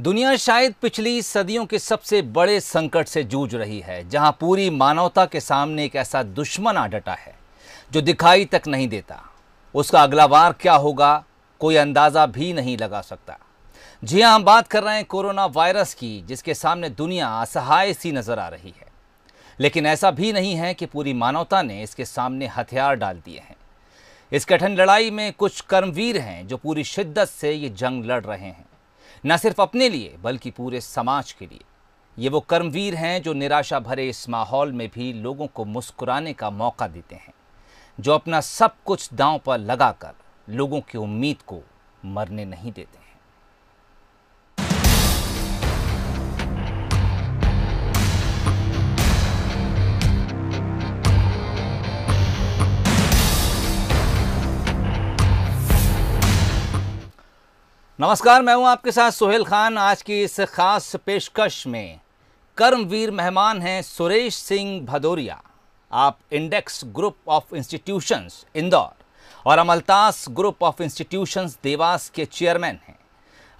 दुनिया शायद पिछली सदियों के सबसे बड़े संकट से जूझ रही है जहां पूरी मानवता के सामने एक ऐसा दुश्मन आ डटा है जो दिखाई तक नहीं देता उसका अगला वार क्या होगा कोई अंदाज़ा भी नहीं लगा सकता जी हाँ हम बात कर रहे हैं कोरोना वायरस की जिसके सामने दुनिया असहाय सी नज़र आ रही है लेकिन ऐसा भी नहीं है कि पूरी मानवता ने इसके सामने हथियार डाल दिए हैं इस कठिन लड़ाई में कुछ कर्मवीर हैं जो पूरी शिद्दत से ये जंग लड़ रहे हैं न सिर्फ अपने लिए बल्कि पूरे समाज के लिए ये वो कर्मवीर हैं जो निराशा भरे इस माहौल में भी लोगों को मुस्कुराने का मौका देते हैं जो अपना सब कुछ दांव पर लगाकर लोगों की उम्मीद को मरने नहीं देते नमस्कार मैं हूं आपके साथ सोहेल खान आज की इस खास पेशकश में कर्मवीर मेहमान हैं सुरेश सिंह भदौरिया आप index group of institutions Indore और Amaltas group of institutions Dewas के चेयरमैन हैं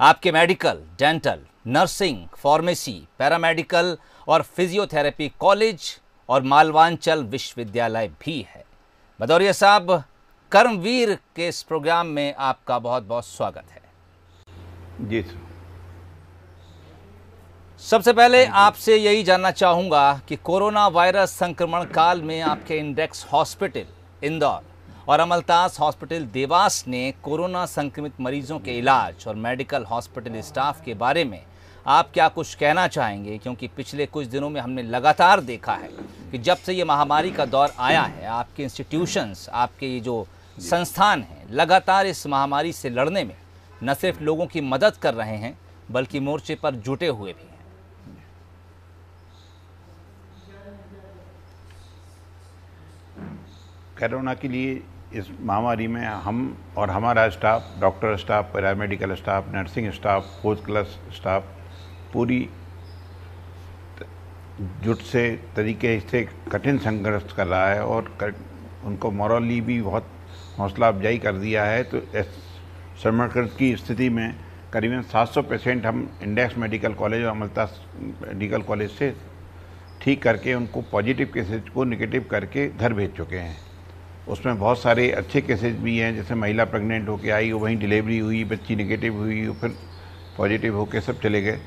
आपके medical dental nursing pharmacy paramedical और फिजियोथेरेपी कॉलेज और मालवांचल विश्वविद्यालय भी है भदौरिया साहब कर्मवीर के इस प्रोग्राम में आपका बहुत बहुत स्वागत है जी सर सबसे पहले आपसे यही जानना चाहूँगा कि कोरोना वायरस संक्रमण काल में आपके इंडेक्स हॉस्पिटल इंदौर और अमलतास हॉस्पिटल देवास ने कोरोना संक्रमित मरीजों के इलाज और मेडिकल हॉस्पिटल स्टाफ के बारे में आप क्या कुछ कहना चाहेंगे क्योंकि पिछले कुछ दिनों में हमने लगातार देखा है कि जब से ये महामारी का दौर आया है आपके इंस्टीट्यूशंस आपके ये जो संस्थान हैं लगातार इस महामारी से लड़ने में न सिर्फ लोगों की मदद कर रहे हैं बल्कि मोर्चे पर जुटे हुए भी हैं कोरोना के लिए इस महामारी में हम और हमारा staff doctor staff paramedical staff nursing staff fourth class staff पूरी जुट से तरीके से कठिन संघर्ष कर रहा है और कर, उनको मॉरली भी बहुत हौसला अफजाई कर दिया है तो समर्कृत की स्थिति में करीबन 700 पेशेंट हम इंडेक्स मेडिकल कॉलेज और अमलता मेडिकल कॉलेज से ठीक करके उनको पॉजिटिव केसेज को निगेटिव करके घर भेज चुके हैं उसमें बहुत सारे अच्छे केसेज भी हैं जैसे महिला प्रेग्नेंट होकर आई वहीं डिलीवरी हुई बच्ची निगेटिव हुई फिर पॉजिटिव होकर सब चले गए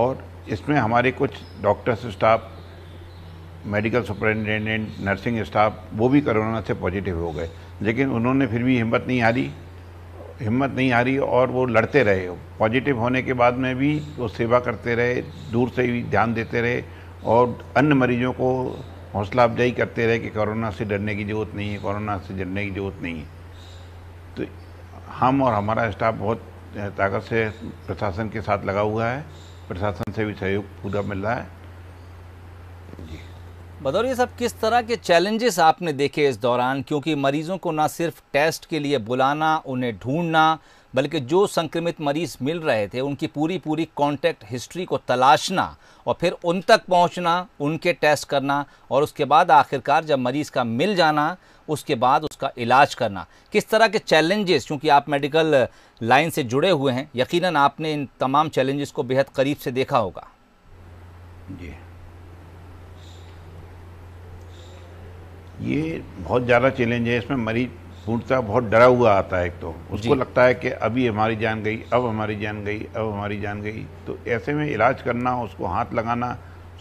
और इसमें हमारे कुछ doctors staff medical superintendent nursing staff वो भी कोरोना से पॉजिटिव हो गए लेकिन उन्होंने फिर भी हिम्मत नहीं हारी हिम्मत नहीं आ रही और वो लड़ते रहे पॉजिटिव होने के बाद में भी वो सेवा करते रहे दूर से ही ध्यान देते रहे और अन्य मरीजों को हौसला अफजाई करते रहे कि कोरोना से डरने की ज़रूरत नहीं है कोरोना से डरने की ज़रूरत नहीं है तो हम और हमारा स्टाफ बहुत ताकत से प्रशासन के साथ लगा हुआ है प्रशासन से भी सहयोग पूरा मिल रहा है जी बदौर ये सब किस तरह के चैलेंजेस आपने देखे इस दौरान क्योंकि मरीजों को ना सिर्फ टेस्ट के लिए बुलाना उन्हें ढूंढना बल्कि जो संक्रमित मरीज मिल रहे थे उनकी पूरी पूरी कॉन्टैक्ट हिस्ट्री को तलाशना और फिर उन तक पहुंचना उनके टेस्ट करना और उसके बाद आखिरकार जब मरीज़ का मिल जाना उसके बाद उसका इलाज करना किस तरह के चैलेंजेस क्योंकि आप मेडिकल लाइन से जुड़े हुए हैं यकीनन आपने इन तमाम चैलेंजेस को बेहद करीब से देखा होगा जी ये बहुत ज़्यादा चैलेंज है इसमें मरीज पूर्णतः बहुत डरा हुआ आता है एक तो उसको लगता है कि अभी हमारी जान गई अब हमारी जान गई अब हमारी जान गई तो ऐसे में इलाज करना उसको हाथ लगाना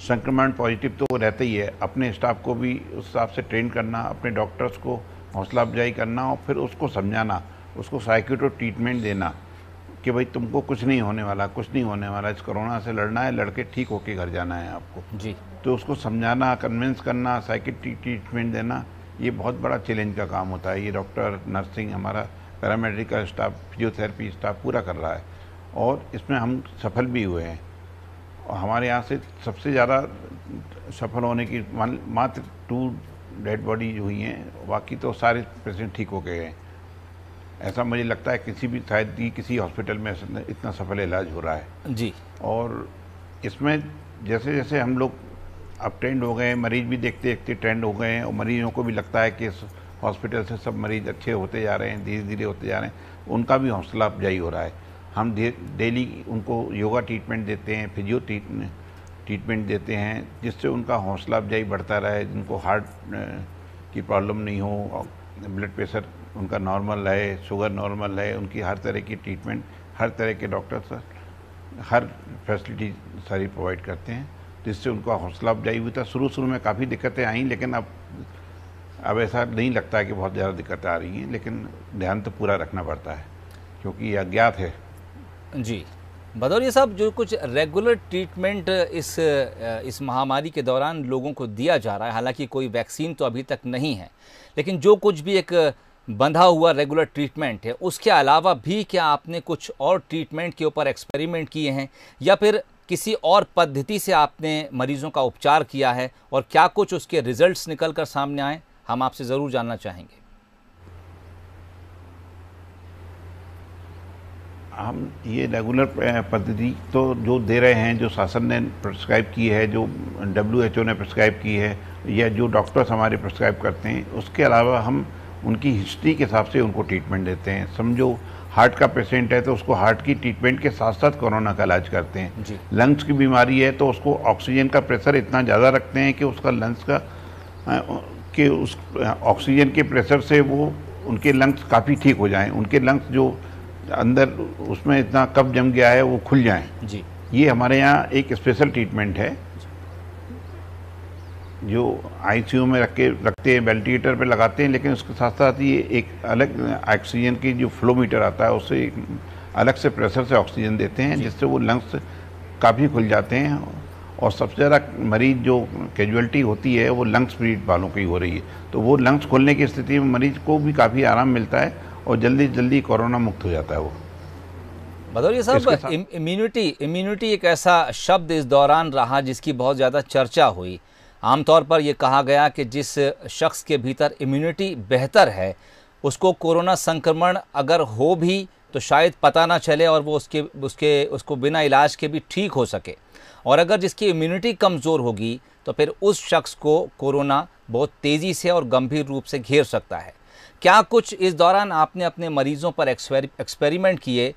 संक्रमण पॉजिटिव तो रहता ही है अपने स्टाफ को भी उस हिसाब से ट्रेन करना अपने डॉक्टर्स को हौसला अफजाई करना और फिर उसको समझाना उसको साइक्यूटो ट्रीटमेंट देना कि भाई तुमको कुछ नहीं होने वाला कुछ नहीं होने वाला इस कोरोना से लड़ना है लड़के ठीक होके घर जाना है आपको जी तो उसको समझाना कन्विंस करना साइकिट्रिक ट्रीटमेंट देना ये बहुत बड़ा चैलेंज का काम होता है ये डॉक्टर नर्सिंग हमारा पैरामेडिकल स्टाफ फिजियोथेरेपी स्टाफ पूरा कर रहा है और इसमें हम सफल भी हुए हैं और हमारे यहाँ से सबसे ज़्यादा सफल होने की मात्र टू डेड बॉडी हुई हैं बाकी तो सारे पेशेंट ठीक हो गए हैं ऐसा मुझे लगता है किसी भी शायद किसी हॉस्पिटल में इतना सफल इलाज हो रहा है जी और इसमें जैसे जैसे हम लोग अब ट्रेंड हो गए हैं मरीज भी देखते देखते ट्रेंड हो गए हैं और मरीजों को भी लगता है कि इस हॉस्पिटल से सब मरीज अच्छे होते जा रहे हैं धीरे धीरे होते जा रहे हैं उनका भी हौसला अफजाई हो रहा है हम डेली उनको योगा ट्रीटमेंट देते हैं फिजियो ट्रीटमेंट देते हैं जिससे उनका हौसला अफजाई बढ़ता रहे जिनको हार्ट की प्रॉब्लम नहीं हो ब्लड प्रेशर उनका नॉर्मल है शुगर नॉर्मल है उनकी हर तरह की ट्रीटमेंट हर तरह के डॉक्टर हर फैसिलिटी सारी प्रोवाइड करते हैं जिससे उनका हौसला अफजाई हुई था तो शुरू शुरू में काफ़ी दिक्कतें आई लेकिन अब अब ऐसा नहीं लगता है कि बहुत ज़्यादा दिक्कतें आ रही हैं लेकिन ध्यान तो पूरा रखना पड़ता है क्योंकि ये अज्ञात है जी भदौरिया साहब जो कुछ रेगुलर ट्रीटमेंट इस इस महामारी के दौरान लोगों को दिया जा रहा है हालांकि कोई वैक्सीन तो अभी तक नहीं है लेकिन जो कुछ भी एक बंधा हुआ रेगुलर ट्रीटमेंट है उसके अलावा भी क्या आपने कुछ और ट्रीटमेंट के ऊपर एक्सपेरिमेंट किए हैं या फिर किसी और पद्धति से आपने मरीज़ों का उपचार किया है और क्या कुछ उसके रिजल्ट्स निकल कर सामने आए हम आपसे ज़रूर जानना चाहेंगे हम ये रेगुलर पद्धति तो जो दे रहे हैं जो शासन ने प्रिस्क्राइब की है जो डब्ल्यू एच ओ ने प्रिस्क्राइब की है या जो डॉक्टर्स हमारे प्रिस्क्राइब करते हैं उसके अलावा हम उनकी हिस्ट्री के हिसाब से उनको ट्रीटमेंट देते हैं समझो हार्ट का पेशेंट है तो उसको हार्ट की ट्रीटमेंट के साथ साथ कोरोना का इलाज करते हैं लंग्स की बीमारी है तो उसको ऑक्सीजन का प्रेशर इतना ज़्यादा रखते हैं कि उसका लंग्स का कि उस ऑक्सीजन के प्रेशर से वो उनके लंग्स काफ़ी ठीक हो जाएं उनके लंग्स जो अंदर उसमें इतना कब जम गया है वो खुल जाएँ जी ये हमारे यहाँ एक स्पेशल ट्रीटमेंट है जो आई में रख के रखते हैं वेंटिलेटर पे लगाते हैं लेकिन उसके साथ साथ ये एक अलग ऑक्सीजन की जो फ्लो मीटर आता है उससे अलग से प्रेशर से ऑक्सीजन देते हैं जिससे वो लंग्स काफ़ी खुल जाते हैं और सबसे ज़्यादा मरीज जो कैजुअलिटी होती है वो लंग्स ब्रीड वालों की हो रही है तो वो लंग्स खोलने की स्थिति में मरीज को भी काफ़ी आराम मिलता है और जल्दी जल्दी कोरोना मुक्त हो जाता है वो भदौरिया साहब इम्यूनिटी इम्यूनिटी एक ऐसा शब्द इस दौरान रहा जिसकी बहुत ज़्यादा चर्चा हुई आमतौर पर यह कहा गया कि जिस शख्स के भीतर इम्यूनिटी बेहतर है उसको कोरोना संक्रमण अगर हो भी तो शायद पता ना चले और वो उसके उसके उसको बिना इलाज के भी ठीक हो सके और अगर जिसकी इम्यूनिटी कमज़ोर होगी तो फिर उस शख्स को कोरोना बहुत तेज़ी से और गंभीर रूप से घेर सकता है क्या कुछ इस दौरान आपने अपने मरीज़ों पर एक्सपेरिमेंट किए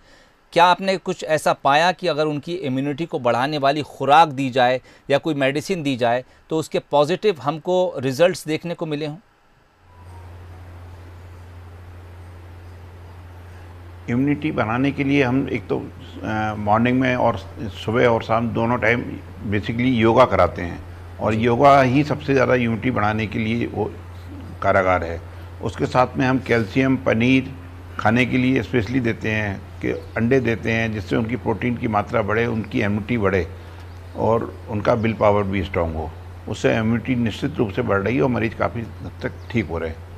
क्या आपने कुछ ऐसा पाया कि अगर उनकी इम्यूनिटी को बढ़ाने वाली खुराक दी जाए या कोई मेडिसिन दी जाए तो उसके पॉजिटिव हमको रिजल्ट्स देखने को मिले हों इम्यूनिटी बनाने के लिए हम एक तो मॉर्निंग में और सुबह और शाम दोनों टाइम बेसिकली योगा कराते हैं और योगा ही सबसे ज़्यादा इम्यूनिटी बढ़ाने के लिए वो कारागार है उसके साथ में हम कैल्शियम पनीर खाने के लिए स्पेशली देते हैं के अंडे देते हैं जिससे उनकी प्रोटीन की मात्रा बढ़े उनकी इम्यूनिटी बढ़े और उनका बिल पावर भी स्ट्रांग हो उससे इम्यूनिटी निश्चित रूप से बढ़ रही है और मरीज काफ़ी हद तक ठीक हो रहे हैं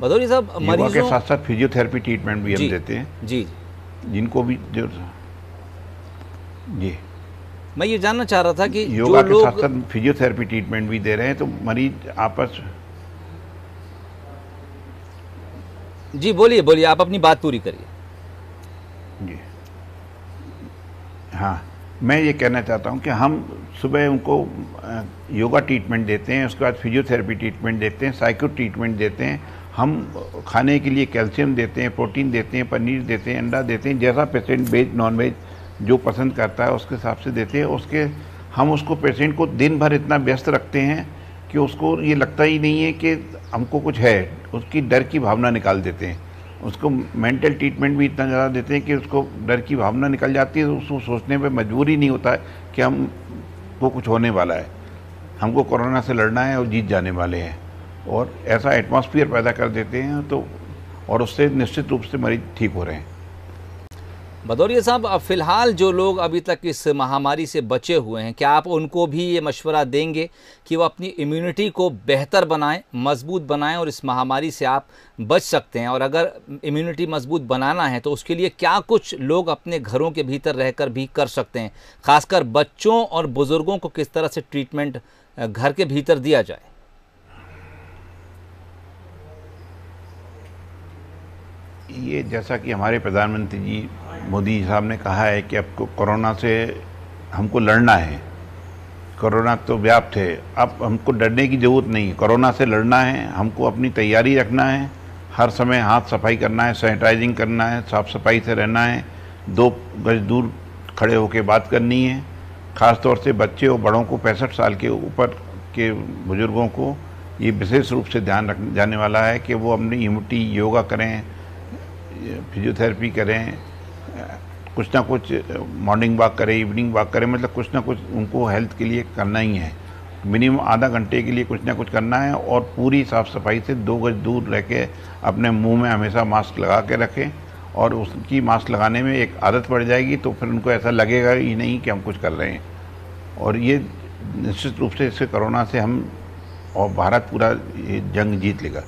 भदौरी साहब मरीजों के साथ साथ फिजियोथेरेपी ट्रीटमेंट भी हम देते हैं जी जिनको भी जो जी मैं ये जानना चाह रहा था कि योगा के साथ साथ फिजियोथेरेपी ट्रीटमेंट भी दे रहे हैं तो मरीज आपस जी बोलिए बोलिए आप अपनी बात पूरी करिए जी हाँ मैं ये कहना चाहता हूँ कि हम सुबह उनको योगा ट्रीटमेंट देते हैं उसके बाद फिजियोथेरेपी ट्रीटमेंट देते हैं साइको ट्रीटमेंट देते हैं हम खाने के लिए कैल्शियम देते हैं प्रोटीन देते हैं पनीर देते हैं अंडा देते हैं जैसा पेशेंट वेज नॉन वेज जो पसंद करता है उसके हिसाब से देते हैं उसके हम उसको पेशेंट को दिन भर इतना व्यस्त रखते हैं कि उसको ये लगता ही नहीं है कि हमको कुछ है उसकी डर की भावना निकाल देते हैं उसको मेंटल ट्रीटमेंट भी इतना ज़्यादा देते हैं कि उसको डर की भावना निकल जाती है तो उसको सोचने पर मजबूर ही नहीं होता है कि को कुछ होने वाला है हमको कोरोना से लड़ना है और जीत जाने वाले हैं और ऐसा एटमॉस्फेयर पैदा कर देते हैं तो और उससे निश्चित रूप से मरीज ठीक हो रहे हैं बदौरिया साहब अब फ़िलहाल जो लोग अभी तक इस महामारी से बचे हुए हैं क्या आप उनको भी ये मशवरा देंगे कि वो अपनी इम्यूनिटी को बेहतर बनाएं मजबूत बनाएं और इस महामारी से आप बच सकते हैं और अगर इम्यूनिटी मजबूत बनाना है तो उसके लिए क्या कुछ लोग अपने घरों के भीतर रहकर भी कर सकते हैं खासकर बच्चों और बुज़ुर्गों को किस तरह से ट्रीटमेंट घर के भीतर दिया जाए ये जैसा कि हमारे प्रधानमंत्री जी मोदी साहब ने कहा है कि अब कोरोना से हमको लड़ना है कोरोना तो व्याप्त है अब हमको डरने की ज़रूरत नहीं है कोरोना से लड़ना है हमको अपनी तैयारी रखना है हर समय हाथ सफाई करना है सैनिटाइजिंग करना है साफ़ सफाई से रहना है दो गज दूर खड़े होकर बात करनी है ख़ास तौर से बच्चे और बड़ों को पैंसठ साल के ऊपर के बुज़ुर्गों को ये विशेष रूप से ध्यान रख जाने वाला है कि वो अपनी इम्यूनिटी योगा करें फिजियोथेरेपी करें कुछ ना कुछ मॉर्निंग वॉक करें इवनिंग वॉक करें मतलब कुछ ना कुछ उनको हेल्थ के लिए करना ही है मिनिमम आधा घंटे के लिए कुछ ना कुछ करना है और पूरी साफ़ सफाई से दो गज दूर रह के अपने मुंह में हमेशा मास्क लगा के रखें और उसकी मास्क लगाने में एक आदत पड़ जाएगी तो फिर उनको ऐसा लगेगा ही नहीं कि हम कुछ कर रहे हैं और ये निश्चित रूप से इससे कोरोना से हम और भारत पूरा जंग जीत लेगा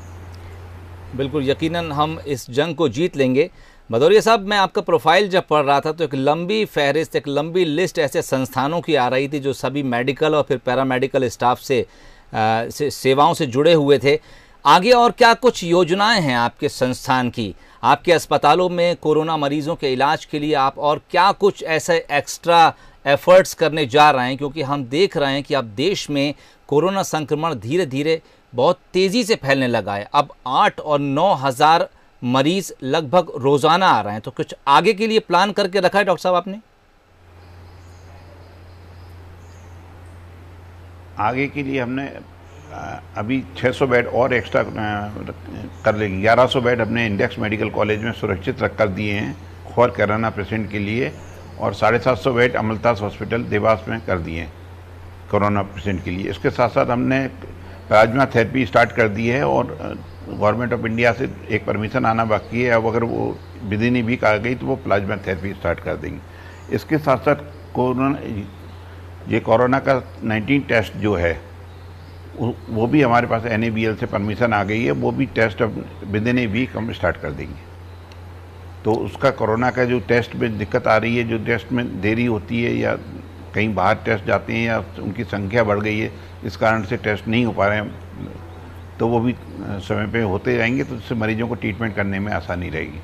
बिल्कुल यकीनन हम इस जंग को जीत लेंगे भदौरिया साहब मैं आपका प्रोफाइल जब पढ़ रहा था तो एक लंबी फहरिस्त एक लंबी लिस्ट ऐसे संस्थानों की आ रही थी जो सभी मेडिकल और फिर पैरामेडिकल स्टाफ से, आ, से सेवाओं से जुड़े हुए थे आगे और क्या कुछ योजनाएं हैं आपके संस्थान की आपके अस्पतालों में कोरोना मरीजों के इलाज के लिए आप और क्या कुछ ऐसे एक्स्ट्रा एफर्ट्स करने जा रहे हैं क्योंकि हम देख रहे हैं कि अब देश में कोरोना संक्रमण धीरे धीरे बहुत तेज़ी से फैलने लगा है अब आठ और नौ हज़ार मरीज लगभग रोज़ाना आ रहे हैं तो कुछ आगे के लिए प्लान करके रखा है डॉक्टर साहब आपने आगे के लिए हमने अभी 600 बेड और एक्स्ट्रा कर लेंगे 1100 बेड हमने इंडेक्स मेडिकल कॉलेज में सुरक्षित रख कर दिए हैं खोर कराना पेशेंट के लिए और साढ़े सात सौ बेड अमलतास हॉस्पिटल देवास में कर दिए कोरोना पेशेंट के लिए इसके साथ साथ हमने प्लाज्मा थेरेपी स्टार्ट कर दी है और गवर्नमेंट ऑफ इंडिया से एक परमिशन आना बाकी है अब अगर वो विदिन भी आ गई तो वो प्लाज्मा थेरेपी स्टार्ट कर देंगे इसके साथ साथ कोरोना ये कोरोना का 19 टेस्ट जो है वो भी हमारे पास एन से परमिशन आ गई है वो भी टेस्ट अब विद इन ए वीक हम स्टार्ट कर देंगे तो उसका कोरोना का जो टेस्ट में दिक्कत आ रही है जो टेस्ट में देरी होती है या कहीं बाहर टेस्ट जाते हैं या उनकी संख्या बढ़ गई है इस कारण से टेस्ट नहीं हो पा रहे हैं तो वो भी समय पे होते रहेंगे तो उससे मरीजों को ट्रीटमेंट करने में आसानी रहेगी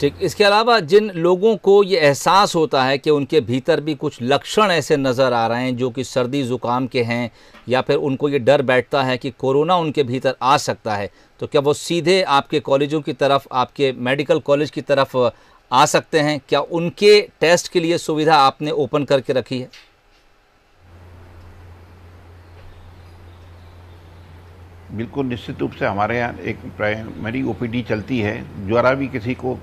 ठीक इसके अलावा जिन लोगों को ये एहसास होता है कि उनके भीतर भी कुछ लक्षण ऐसे नज़र आ रहे हैं जो कि सर्दी ज़ुकाम के हैं या फिर उनको ये डर बैठता है कि कोरोना उनके भीतर आ सकता है तो क्या वो सीधे आपके कॉलेजों की तरफ आपके मेडिकल कॉलेज की तरफ आ सकते हैं क्या उनके टेस्ट के लिए सुविधा आपने ओपन करके रखी है बिल्कुल निश्चित रूप से हमारे यहाँ एक प्राइमरी ओपीडी चलती है ज्वारा भी किसी को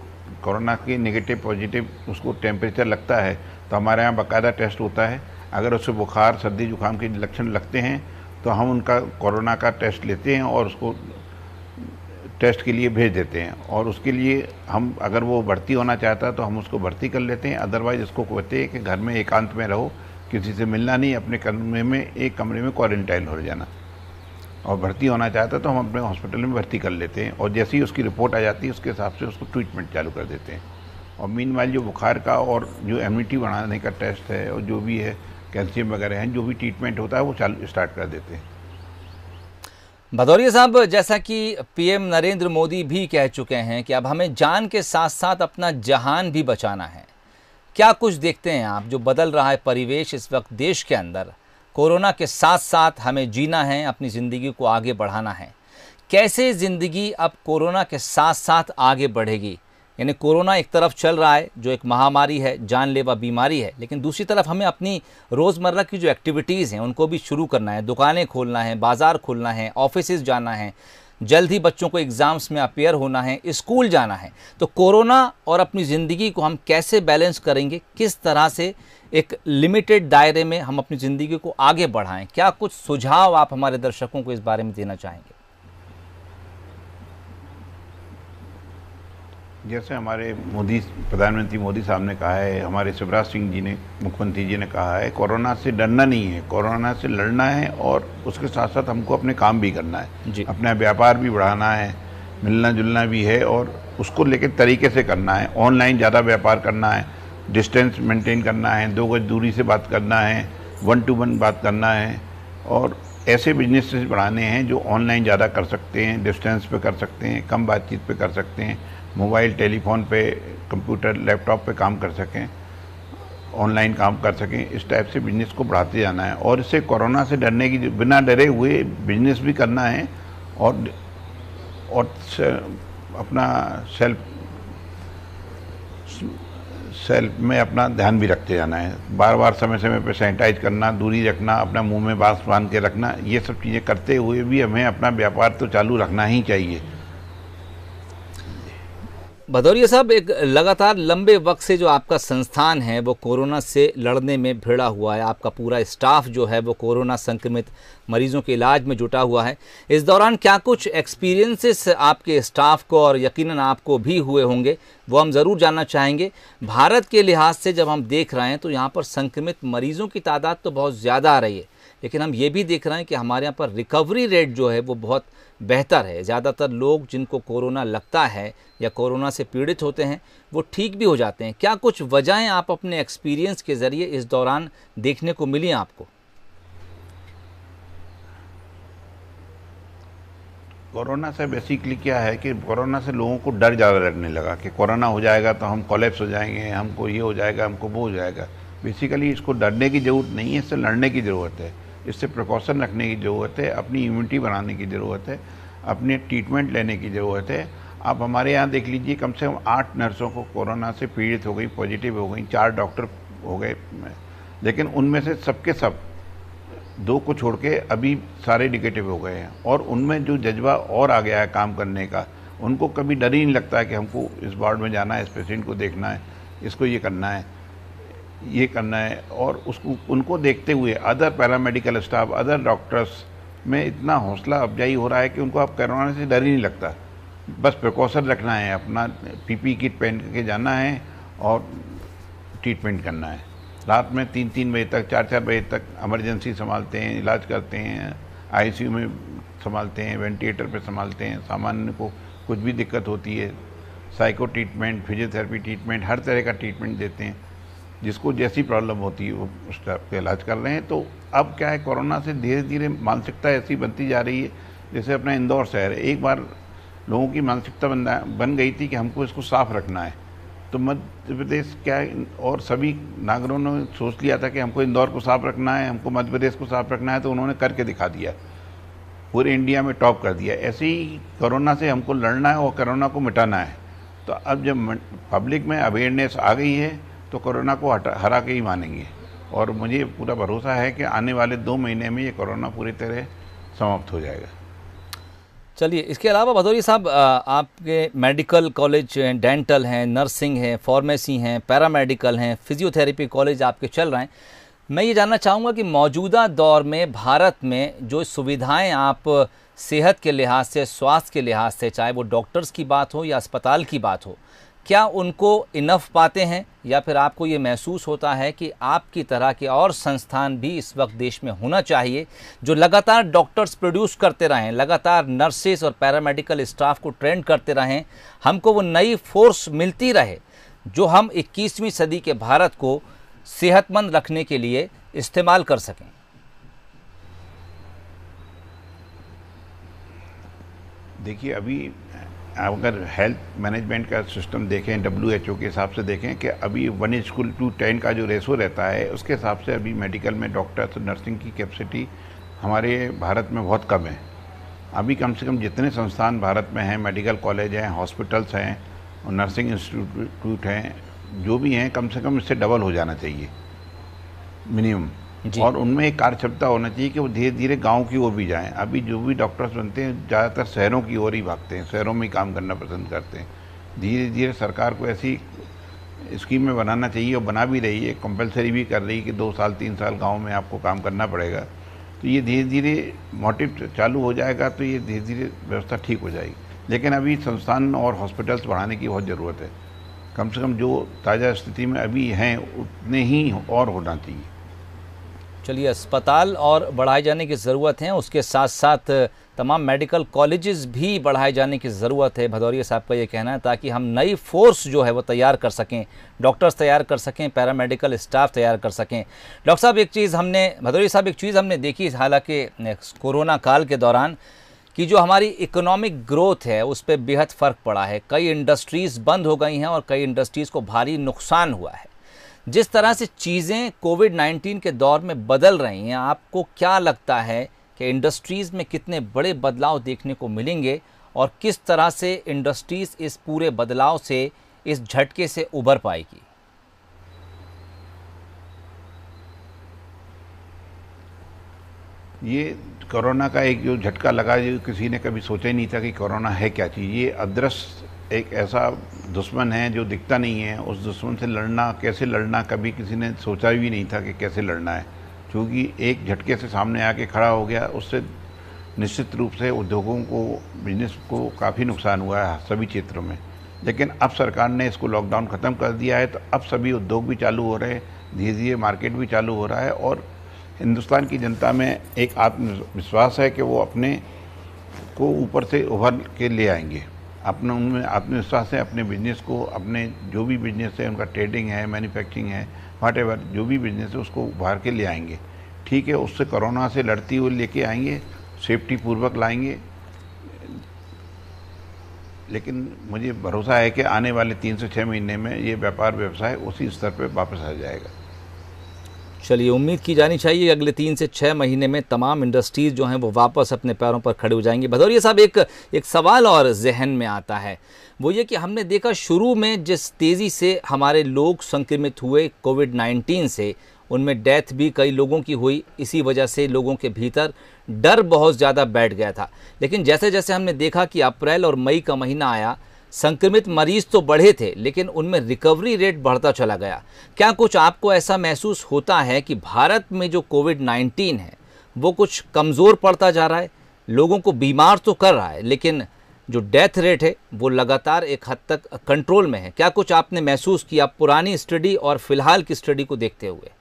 कोरोना के नेगेटिव पॉजिटिव उसको टेम्परेचर लगता है तो हमारे यहाँ बाकायदा टेस्ट होता है अगर उससे बुखार सर्दी जुकाम के लक्षण लगते हैं तो हम उनका कोरोना का टेस्ट लेते हैं और उसको टेस्ट के लिए भेज देते हैं और उसके लिए हम अगर वो भर्ती होना चाहता है तो हम उसको भर्ती कर लेते हैं अदरवाइज़ उसको कहते हैं कि घर में एकांत में रहो किसी से मिलना नहीं अपने कमरे में एक कमरे में क्वारंटाइन हो जाना और भर्ती होना चाहता है तो हम अपने हॉस्पिटल में भर्ती कर लेते हैं और जैसे ही उसकी रिपोर्ट आ जाती है उसके हिसाब से उसको ट्रीटमेंट चालू कर देते हैं और मीन जो बुखार का और जो एम्यूनिटी बढ़ाने का टेस्ट है और जो भी है कैल्शियम वगैरह हैं जो भी ट्रीटमेंट होता है वो चालू स्टार्ट कर देते हैं भदौरिया साहब जैसा कि पीएम नरेंद्र मोदी भी कह चुके हैं कि अब हमें जान के साथ साथ अपना जहान भी बचाना है क्या कुछ देखते हैं आप जो बदल रहा है परिवेश इस वक्त देश के अंदर कोरोना के साथ साथ हमें जीना है अपनी ज़िंदगी को आगे बढ़ाना है कैसे ज़िंदगी अब कोरोना के साथ साथ आगे बढ़ेगी यानी कोरोना एक तरफ चल रहा है जो एक महामारी है जानलेवा बीमारी है लेकिन दूसरी तरफ हमें अपनी रोज़मर्रा की जो एक्टिविटीज़ हैं उनको भी शुरू करना है दुकानें खोलना है बाज़ार खोलना है ऑफिस जाना है जल्द ही बच्चों को एग्ज़ाम्स में अपेयर होना है स्कूल जाना है तो कोरोना और अपनी ज़िंदगी को हम कैसे बैलेंस करेंगे किस तरह से एक लिमिटेड दायरे में हम अपनी ज़िंदगी को आगे बढ़ाएं क्या कुछ सुझाव आप हमारे दर्शकों को इस बारे में देना चाहेंगे जैसे हमारे मोदी प्रधानमंत्री मोदी साहब ने कहा है हमारे शिवराज सिंह जी ने मुख्यमंत्री जी ने कहा है कोरोना से डरना नहीं है कोरोना से लड़ना है और उसके साथ साथ हमको अपने काम भी करना है जी। अपना व्यापार भी बढ़ाना है मिलना जुलना भी है और उसको लेकर तरीके से करना है ऑनलाइन ज़्यादा व्यापार करना है डिस्टेंस मेंटेन करना है दो गज दूरी से बात करना है वन टू वन बात करना है और ऐसे बिजनेस बढ़ाने हैं जो ऑनलाइन ज़्यादा कर सकते हैं डिस्टेंस पे कर सकते हैं कम बातचीत पे कर सकते हैं मोबाइल टेलीफोन पे कंप्यूटर लैपटॉप पे काम कर सकें ऑनलाइन काम कर सकें इस टाइप से बिजनेस को बढ़ाते जाना है और इससे कोरोना से डरने की बिना डरे हुए बिजनेस भी करना है और और अपना सेल्फ सेल्फ में अपना ध्यान भी रखते जाना है बार बार समय समय पर सैनिटाइज करना दूरी रखना अपना मुंह में बांस बांध के रखना ये सब चीज़ें करते हुए भी हमें अपना व्यापार तो चालू रखना ही चाहिए भदौरिया साहब एक लगातार लंबे वक्त से जो आपका संस्थान है वो कोरोना से लड़ने में भिड़ा हुआ है आपका पूरा स्टाफ जो है वो कोरोना संक्रमित मरीजों के इलाज में जुटा हुआ है इस दौरान क्या कुछ एक्सपीरियंसेस आपके स्टाफ को और यकीनन आपको भी हुए होंगे वो हम ज़रूर जानना चाहेंगे भारत के लिहाज से जब हम देख रहे हैं तो यहाँ पर संक्रमित मरीजों की तादाद तो बहुत ज़्यादा आ रही है लेकिन हम ये भी देख रहे हैं कि हमारे यहाँ पर रिकवरी रेट जो है वो बहुत बेहतर है ज़्यादातर लोग जिनको कोरोना लगता है या कोरोना से पीड़ित होते हैं वो ठीक भी हो जाते हैं क्या कुछ वजहें आप अपने एक्सपीरियंस के ज़रिए इस दौरान देखने को मिली आपको कोरोना से बेसिकली क्या है कि कोरोना से लोगों को डर ज़्यादा लगने लगा कि कोरोना हो जाएगा तो हम कॉलेप्स हो जाएंगे हमको ये हो जाएगा हमको वो हो जाएगा बेसिकली इसको डरने की ज़रूरत नहीं है इससे लड़ने की ज़रूरत है इससे प्रिकॉशन रखने की ज़रूरत है अपनी इम्यूनिटी बनाने की ज़रूरत है अपने ट्रीटमेंट लेने की ज़रूरत है आप हमारे यहाँ देख लीजिए कम से कम आठ नर्सों को कोरोना से पीड़ित हो गई पॉजिटिव हो गई चार डॉक्टर हो गए लेकिन उनमें से सबके सब दो को छोड़ के अभी सारे निगेटिव हो गए हैं और उनमें जो जज्बा और आ गया है काम करने का उनको कभी डर ही नहीं लगता है कि हमको इस वार्ड में जाना है इस पेशेंट को देखना है इसको ये करना है ये करना है और उसको उनको देखते हुए other paramedical staff other doctors में इतना हौसला अफजाई हो रहा है कि उनको आप करवाने से डर ही नहीं लगता बस प्रिकॉशन रखना है अपना पीपी किट पहन के जाना है और ट्रीटमेंट करना है रात में तीन तीन बजे तक चार चार बजे तक इमरजेंसी संभालते हैं इलाज करते हैं आईसीयू में संभालते हैं वेंटिलेटर पर संभालते हैं सामान्य को कुछ भी दिक्कत होती है साइको ट्रीटमेंट फिजियोथेरेपी ट्रीटमेंट हर तरह का ट्रीटमेंट देते हैं जिसको जैसी प्रॉब्लम होती है वो उसका इलाज कर रहे हैं तो अब क्या है कोरोना से धीरे धीरे मानसिकता ऐसी बनती जा रही है जैसे अपना इंदौर शहर है एक बार लोगों की मानसिकता बन बन गई थी कि हमको इसको साफ रखना है तो मध्य प्रदेश क्या है और सभी नागरिकों ने सोच लिया था कि हमको इंदौर को साफ रखना है हमको मध्य प्रदेश को साफ रखना है तो उन्होंने करके दिखा दिया पूरे इंडिया में टॉप कर दिया ऐसे ही कोरोना से हमको लड़ना है और कोरोना को मिटाना है तो अब जब पब्लिक में अवेयरनेस आ गई है तो कोरोना को हटा हरा के ही मानेंगे और मुझे पूरा भरोसा है कि आने वाले दो महीने में ये कोरोना पूरी तरह समाप्त हो जाएगा चलिए इसके अलावा भदौरी साहब आपके मेडिकल कॉलेज हैं डेंटल हैं नर्सिंग हैं फार्मेसी हैं पैरामेडिकल हैं फिजियोथेरेपी कॉलेज आपके चल रहे हैं मैं ये जानना चाहूँगा कि मौजूदा दौर में भारत में जो सुविधाएं आप सेहत के लिहाज से स्वास्थ्य के लिहाज से चाहे वो डॉक्टर्स की बात हो या अस्पताल की बात हो क्या उनको इनफ पाते हैं या फिर आपको ये महसूस होता है कि आपकी तरह के और संस्थान भी इस वक्त देश में होना चाहिए जो लगातार डॉक्टर्स प्रोड्यूस करते रहें लगातार नर्सेस और पैरामेडिकल स्टाफ को ट्रेंड करते रहें हमको वो नई फोर्स मिलती रहे जो हम 21वीं सदी के भारत को सेहतमंद रखने के लिए इस्तेमाल कर सकें देखिए अभी अगर हेल्थ मैनेजमेंट का सिस्टम देखें डब्ल्यू के हिसाब से देखें कि अभी one is school to ten का जो रेसो रहता है उसके हिसाब से अभी मेडिकल में डॉक्टर्स नर्सिंग की कैपेसिटी हमारे भारत में बहुत कम है अभी कम से कम जितने संस्थान भारत में हैं मेडिकल कॉलेज हैं हॉस्पिटल्स हैं और नर्सिंग इंस्टीट्यूट हैं जो भी हैं कम से कम इससे डबल हो जाना चाहिए मिनिमम और उनमें एक कार्य क्षमता होना चाहिए कि वो धीरे धीरे गांव की ओर भी जाएं अभी जो भी डॉक्टर्स बनते हैं ज़्यादातर शहरों की ओर ही भागते हैं शहरों में ही काम करना पसंद करते हैं धीरे धीरे सरकार को ऐसी स्कीमें बनाना चाहिए और बना भी रही है कंपलसरी भी कर रही है कि दो साल तीन साल गाँव में आपको काम करना पड़ेगा तो ये धीरे धीरे मोटिव चालू हो जाएगा तो ये धीरे धीरे व्यवस्था ठीक हो जाएगी लेकिन अभी संस्थान और हॉस्पिटल्स बढ़ाने की बहुत ज़रूरत है कम से कम जो ताज़ा स्थिति में अभी हैं उतने ही और होना चाहिए चलिए अस्पताल और बढ़ाए जाने की ज़रूरत है उसके साथ साथ तमाम मेडिकल कॉलेजेस भी बढ़ाए जाने की ज़रूरत है भदौरिया साहब का ये कहना है ताकि हम नई फोर्स जो है वो तैयार कर सकें डॉक्टर्स तैयार कर सकें पैरामेडिकल स्टाफ तैयार कर सकें डॉक्टर साहब एक चीज़ हमने भदौरिया साहब एक चीज़ हमने देखी हालांकि कोरोना काल के दौरान कि जो हमारी इकोनॉमिक ग्रोथ है उस पर बेहद फ़र्क पड़ा है कई इंडस्ट्रीज़ बंद हो गई हैं और कई इंडस्ट्रीज़ को भारी नुकसान हुआ है जिस तरह से चीज़ें कोविड 19 के दौर में बदल रही हैं आपको क्या लगता है कि इंडस्ट्रीज़ में कितने बड़े बदलाव देखने को मिलेंगे और किस तरह से इंडस्ट्रीज़ इस पूरे बदलाव से इस झटके से उभर पाएगी ये कोरोना का एक जो झटका लगा जो किसी ने कभी सोचा ही नहीं था कि कोरोना है क्या चीज़ ये अदृश्य एक ऐसा दुश्मन है जो दिखता नहीं है उस दुश्मन से लड़ना कैसे लड़ना कभी किसी ने सोचा भी नहीं था कि कैसे लड़ना है क्योंकि एक झटके से सामने आके खड़ा हो गया उससे निश्चित रूप से उद्योगों को बिजनेस को काफ़ी नुकसान हुआ है सभी क्षेत्रों में लेकिन अब सरकार ने इसको लॉकडाउन ख़त्म कर दिया है तो अब सभी उद्योग भी चालू हो रहे हैं धीरे धीरे मार्केट भी चालू हो रहा है और हिंदुस्तान की जनता में एक आत्मविश्वास है कि वो अपने को ऊपर से उभर के ले आएंगे अपना उनमें आत्मविश्वास है अपने बिजनेस को अपने जो भी बिजनेस है उनका ट्रेडिंग है मैन्युफैक्चरिंग है वाट एवर जो भी बिजनेस है उसको उभार के ले आएंगे ठीक है उससे कोरोना से लड़ती हुई लेके आएंगे सेफ्टी पूर्वक लाएंगे लेकिन मुझे भरोसा है कि आने वाले तीन से छः महीने में ये व्यापार व्यवसाय उसी स्तर पर वापस आ जाएगा चलिए उम्मीद की जानी चाहिए अगले तीन से छः महीने में तमाम इंडस्ट्रीज़ जो हैं वो वापस अपने पैरों पर खड़े हो जाएंगी भदौरिया साहब एक एक सवाल और जहन में आता है वो ये कि हमने देखा शुरू में जिस तेज़ी से हमारे लोग संक्रमित हुए कोविड नाइन्टीन से उनमें डेथ भी कई लोगों की हुई इसी वजह से लोगों के भीतर डर बहुत ज़्यादा बैठ गया था लेकिन जैसे जैसे हमने देखा कि अप्रैल और मई का महीना आया संक्रमित मरीज तो बढ़े थे लेकिन उनमें रिकवरी रेट बढ़ता चला गया क्या कुछ आपको ऐसा महसूस होता है कि भारत में जो कोविड 19 है वो कुछ कमज़ोर पड़ता जा रहा है लोगों को बीमार तो कर रहा है लेकिन जो डेथ रेट है वो लगातार एक हद तक कंट्रोल में है क्या कुछ आपने महसूस किया पुरानी स्टडी और फिलहाल की स्टडी को देखते हुए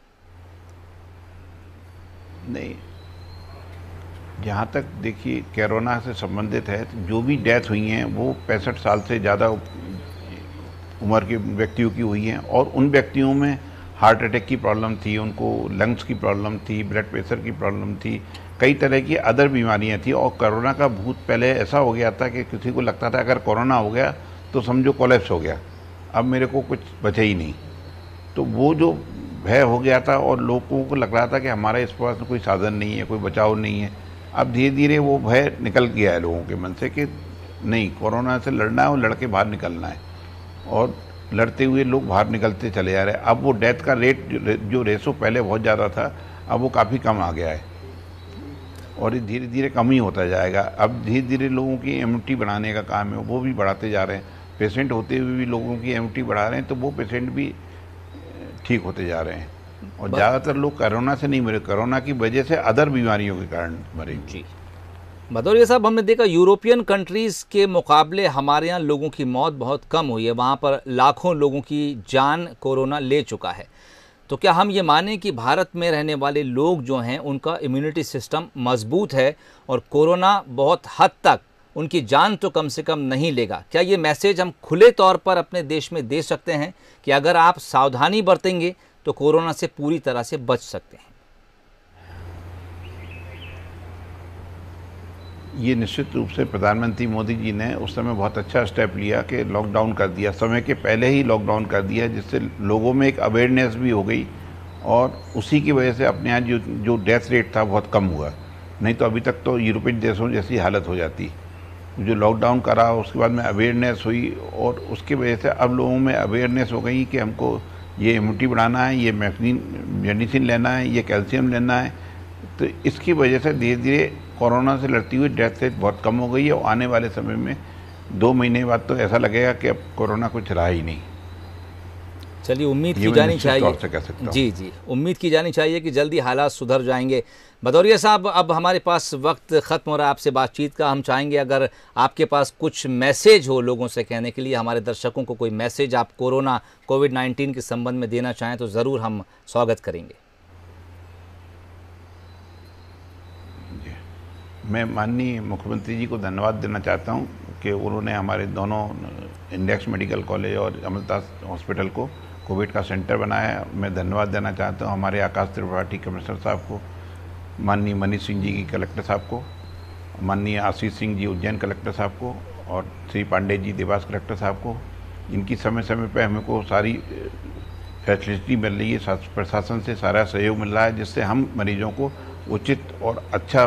नहीं जहाँ तक देखिए कोरोना से संबंधित है तो जो भी डेथ हुई हैं वो पैंसठ साल से ज़्यादा उम्र के व्यक्तियों की हुई हैं और उन व्यक्तियों में हार्ट अटैक की प्रॉब्लम थी उनको लंग्स की प्रॉब्लम थी ब्लड प्रेशर की प्रॉब्लम थी कई तरह की अदर बीमारियां थी और कोरोना का भूत पहले ऐसा हो गया था कि किसी को लगता था अगर कोरोना हो गया तो समझो कोलेप्स हो गया अब मेरे को कुछ बचे ही नहीं तो वो जो भय हो गया था और लोगों को लग रहा था कि हमारे इस पास तो कोई साधन नहीं है कोई बचाव नहीं है अब धीरे धीरे वो भय निकल गया है लोगों के मन से कि नहीं कोरोना से लड़ना है और लड़के बाहर निकलना है और लड़ते हुए लोग बाहर निकलते चले जा रहे हैं अब वो डेथ का रेट जो रेसो पहले बहुत ज़्यादा था अब वो काफ़ी कम आ गया है और ये धीरे धीरे कम ही होता जाएगा अब धीरे धीरे लोगों की इम्यूनिटी बढ़ाने का काम है वो भी बढ़ाते जा रहे हैं पेशेंट होते हुए भी लोगों की इम्यूनिटी बढ़ा रहे हैं तो वो पेशेंट भी ठीक होते जा रहे हैं और ज़्यादातर लोग कोरोना से नहीं मरे कोरोना की वजह से अदर बीमारियों के कारण मरे जी भदौरिया साहब हमने देखा यूरोपियन कंट्रीज़ के मुकाबले हमारे यहाँ लोगों की मौत बहुत कम हुई है वहाँ पर लाखों लोगों की जान कोरोना ले चुका है तो क्या हम ये माने कि भारत में रहने वाले लोग जो हैं उनका इम्यूनिटी सिस्टम मजबूत है और कोरोना बहुत हद तक उनकी जान तो कम से कम नहीं लेगा क्या ये मैसेज हम खुले तौर पर अपने देश में दे सकते हैं कि अगर आप सावधानी बरतेंगे तो कोरोना से पूरी तरह से बच सकते हैं ये निश्चित रूप से प्रधानमंत्री मोदी जी ने उस समय बहुत अच्छा स्टेप लिया कि लॉकडाउन कर दिया समय के पहले ही लॉकडाउन कर दिया जिससे लोगों में एक अवेयरनेस भी हो गई और उसी की वजह से अपने यहाँ जो जो डेथ रेट था बहुत कम हुआ नहीं तो अभी तक तो यूरोपीय देशों जैसी हालत हो जाती जो लॉकडाउन करा उसके बाद में अवेयरनेस हुई और उसकी वजह से अब लोगों में अवेयरनेस हो गई कि हमको ये इम्यूनिटी बढ़ाना है ये मैगजीन मेडिसिन लेना है ये कैल्शियम लेना है तो इसकी वजह से धीरे धीरे कोरोना से लड़ती हुई डेथ रेट बहुत कम हो गई है और आने वाले समय में दो महीने बाद तो ऐसा लगेगा कि अब कोरोना कुछ रहा ही नहीं चलिए उम्मीद की जानी चाहिए जी जी उम्मीद की जानी चाहिए कि जल्दी हालात सुधर जाएंगे भदौरिया साहब अब हमारे पास वक्त ख़त्म हो रहा है आपसे बातचीत का हम चाहेंगे अगर आपके पास कुछ मैसेज हो लोगों से कहने के लिए हमारे दर्शकों को कोई मैसेज आप कोरोना कोविड नाइन्टीन के संबंध में देना चाहें तो ज़रूर हम स्वागत करेंगे मैं माननीय मुख्यमंत्री जी को धन्यवाद देना चाहता हूँ कि उन्होंने हमारे दोनों इंडेक्स मेडिकल कॉलेज और अमृता हॉस्पिटल को कोविड का सेंटर बनाया है मैं धन्यवाद देना चाहता हूँ हमारे आकाश त्रिपाठी कमिश्नर साहब को माननीय मनीष सिंह जी की कलेक्टर साहब को माननीय आशीष सिंह जी उज्जैन कलेक्टर साहब को और श्री पांडे जी देवास कलेक्टर साहब को इनकी समय समय पर हमें को सारी फैसिलिटी मिल रही है प्रशासन से सारा सहयोग मिल रहा है जिससे हम मरीजों को उचित और अच्छा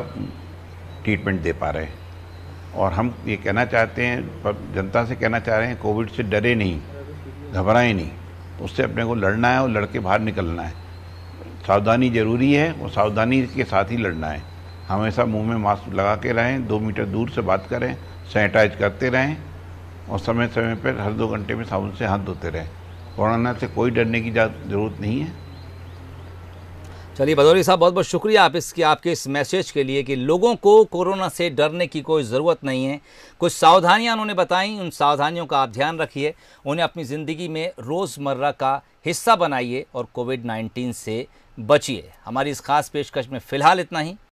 ट्रीटमेंट दे पा रहे हैं और हम ये कहना चाहते हैं जनता से कहना चाह रहे हैं कोविड से डरे नहीं घबराएं नहीं उससे अपने को लड़ना है और लड़के बाहर निकलना है सावधानी ज़रूरी है और सावधानी के साथ ही लड़ना है हमेशा मुंह में मास्क लगा के रहें दो मीटर दूर से बात करें सैनिटाइज करते रहें और समय समय पर हर दो घंटे में साबुन से हाथ धोते रहें कोरोना से कोई डरने की जरूरत नहीं है चलिए भदौरी साहब बहुत बहुत शुक्रिया आप इसके आपके इस मैसेज के लिए कि लोगों को कोरोना से डरने की कोई ज़रूरत नहीं है कुछ सावधानियां उन्होंने बताई उन सावधानियों का आप ध्यान रखिए उन्हें अपनी ज़िंदगी में रोज़मर्रा का हिस्सा बनाइए और कोविड नाइन्टीन से बचिए हमारी इस खास पेशकश में फ़िलहाल इतना ही